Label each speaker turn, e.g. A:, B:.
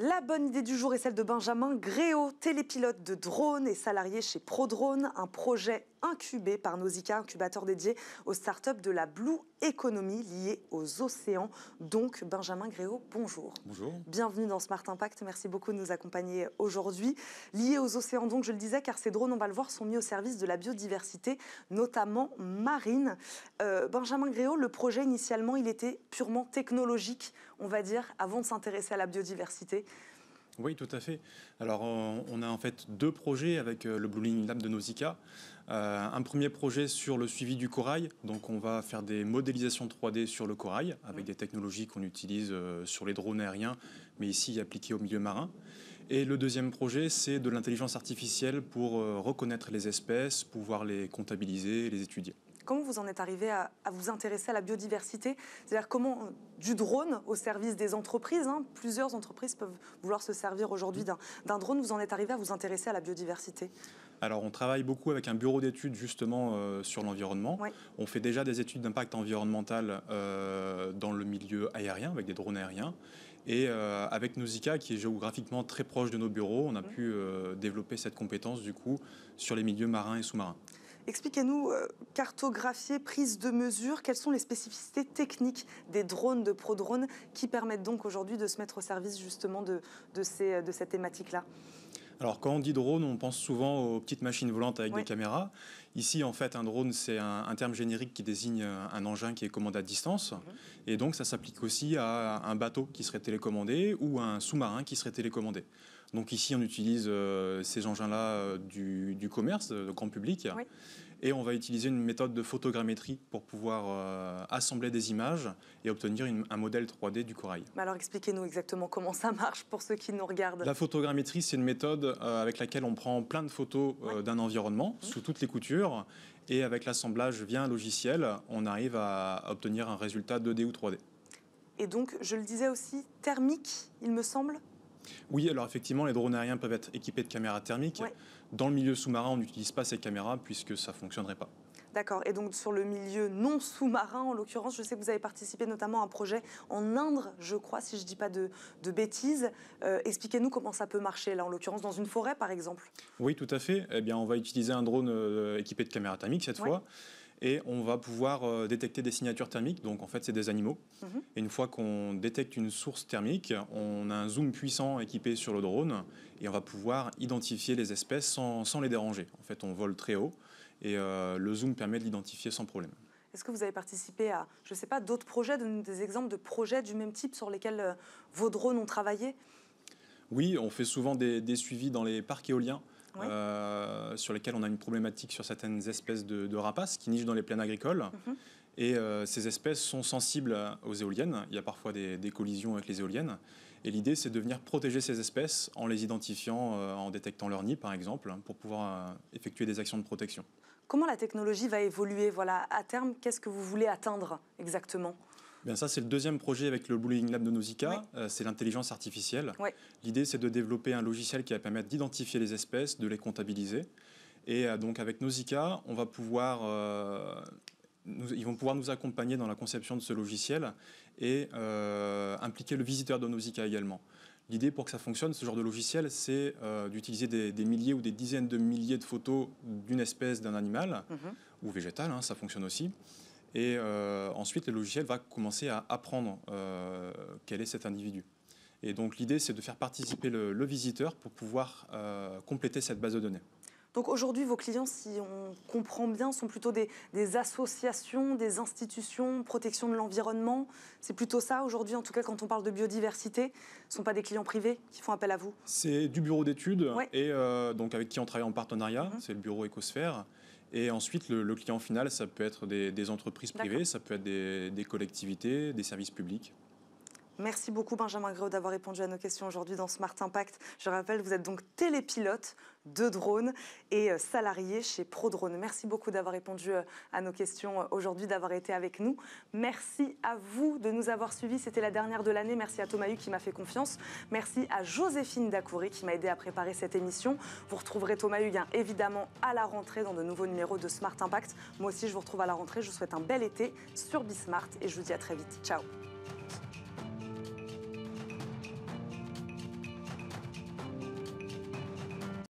A: La bonne idée du jour est celle de Benjamin Gréau, télépilote de drones et salarié chez ProDrone, un projet incubé par Nausicaa, incubateur dédié aux startups de la Blue Economy liée aux océans. Donc, Benjamin Gréau, bonjour. Bonjour. Bienvenue dans Smart Impact. Merci beaucoup de nous accompagner aujourd'hui. Lié aux océans, donc, je le disais, car ces drones, on va le voir, sont mis au service de la biodiversité, notamment marine. Euh, Benjamin Gréau, le projet, initialement, il était purement technologique, on va dire, avant de s'intéresser à la biodiversité.
B: Oui, tout à fait. Alors, on a en fait deux projets avec euh, le Blue Line Lab de Nausicaa. Euh, un premier projet sur le suivi du corail. Donc, on va faire des modélisations 3D sur le corail avec mmh. des technologies qu'on utilise euh, sur les drones aériens, mais ici appliquées au milieu marin. Et le deuxième projet, c'est de l'intelligence artificielle pour reconnaître les espèces, pouvoir les comptabiliser, les étudier.
A: Comment vous en êtes arrivé à, vous intéresser à la biodiversité C'est-à-dire comment euh, du drone au service des entreprises, hein, plusieurs entreprises peuvent vouloir se servir aujourd'hui d'un drone, vous en êtes arrivé à vous intéresser à la biodiversité
B: alors, on travaille beaucoup avec un bureau d'études justement euh, sur l'environnement. On fait déjà des études d'impact environnemental euh, dans le milieu aérien, avec des drones aériens. Et avec Nausicaa, qui est géographiquement très proche de nos bureaux, on a pu développer cette compétence du coup sur les milieux marins et sous-marins.
A: Expliquez-nous, euh, cartographier, prise de mesure, quelles sont les spécificités techniques des drones, de ProDrone, qui permettent donc aujourd'hui de se mettre au service justement de, de, ces, euh, de cette thématique-là
B: alors quand on dit drone, on pense souvent aux petites machines volantes avec des caméras. Ici, en fait, un drone, c'est un, terme générique qui désigne un engin qui est commandé à distance. Mhm. Et donc, ça s'applique aussi à un bateau qui serait télécommandé ou à un sous-marin qui serait télécommandé. Donc ici, on utilise euh, ces engins-là euh, du, commerce, euh, du grand public. Et on va utiliser une méthode de photogrammétrie pour pouvoir assembler des images et obtenir un modèle 3D du corail.
A: alors expliquez-nous exactement comment ça marche pour ceux qui nous regardent. La
B: photogrammétrie, c'est une méthode avec laquelle on prend plein de photos d'un environnement sous toutes les coutures. Et avec l'assemblage via un logiciel, on arrive à obtenir un résultat 2D ou 3D.
A: Et donc, je le disais aussi, thermique, il me semble
B: oui, alors effectivement, les drones aériens peuvent être équipés de caméras thermiques. Dans le milieu sous-marin, on n'utilise pas ces caméras puisque ça ne fonctionnerait pas.
A: D'accord. Et donc sur le milieu non sous-marin, en l'occurrence, je sais que vous avez participé notamment à un projet en Indre, je crois, si je ne dis pas de, bêtises. Euh, expliquez-nous comment ça peut marcher, là, en l'occurrence, dans une forêt, par exemple.
B: Oui, tout à fait. Eh bien, on va utiliser un drone euh, équipé de caméras thermiques cette fois et on va pouvoir euh, détecter des signatures thermiques. Donc en fait, c'est des animaux. Mhm. Et une fois qu'on détecte une source thermique, on a un zoom puissant équipé sur le drone et on va pouvoir identifier les espèces sans, les déranger. En fait, on vole très haut et euh, le zoom permet de l'identifier sans problème.
A: Est-ce que vous avez participé à, je ne sais pas, d'autres projets, des exemples de projets du même type sur lesquels euh, vos drones ont travaillé
B: Oui, on fait souvent des suivis dans les parcs éoliens. Euh, sur lesquels on a une problématique sur certaines espèces de, rapaces qui nichent dans les plaines agricoles. Mhm. Et euh, ces espèces sont sensibles aux éoliennes. Il y a parfois des, collisions avec les éoliennes. Et l'idée, c'est de venir protéger ces espèces en les identifiant, euh, en détectant leur nid, par exemple, hein, pour pouvoir effectuer des actions de protection.
A: Comment la technologie va évoluer Voilà, à terme, qu'est-ce que vous voulez atteindre exactement
B: Bien, ça, c'est le deuxième projet avec le Bullying Lab de Nausicaa, euh, c'est l'intelligence artificielle. L'idée, c'est de développer un logiciel qui va permettre d'identifier les espèces, de les comptabiliser. Et euh, donc, avec Nausicaa, on va pouvoir. Euh, ils vont pouvoir nous accompagner dans la conception de ce logiciel et impliquer le visiteur de Nausicaa également. L'idée pour que ça fonctionne, ce genre de logiciel, c'est d'utiliser des, milliers ou des dizaines de milliers de photos d'une espèce, d'un animal, mhm. ou végétal, hein, ça fonctionne aussi. Et euh, ensuite, le logiciel va commencer à apprendre euh, quel est cet individu. Et donc l'idée, c'est de faire participer le, visiteur pour pouvoir euh, compléter cette base de données.
A: Donc aujourd'hui, vos clients, si on comprend bien, sont plutôt des, associations, des institutions, protection de l'environnement. C'est plutôt ça aujourd'hui, en tout cas quand on parle de biodiversité. Ce ne sont pas des clients privés qui font appel à vous
B: C'est du bureau d'études, et donc avec qui on travaille en partenariat, mhm. c'est le bureau Écosphère. Et ensuite, le, client final, ça peut être des, entreprises privées, ça peut être des collectivités, des services publics.
A: Merci beaucoup Benjamin Gréau d'avoir répondu à nos questions aujourd'hui dans Smart Impact. Je rappelle, vous êtes donc télépilote de drones et euh, salarié chez ProDrone. Merci beaucoup d'avoir répondu euh, à nos questions euh, aujourd'hui, d'avoir été avec nous. Merci à vous de nous avoir suivis. C'était la dernière de l'année. Merci à Thomas Hugues qui m'a fait confiance. Merci à Joséphine Dacoury qui m'a aidé à préparer cette émission. Vous retrouverez Thomas Hugues hein, évidemment à la rentrée dans de nouveaux numéros de Smart Impact. Moi aussi, je vous retrouve à la rentrée. Je vous souhaite un bel été sur Bismart et je vous dis à très vite. Ciao.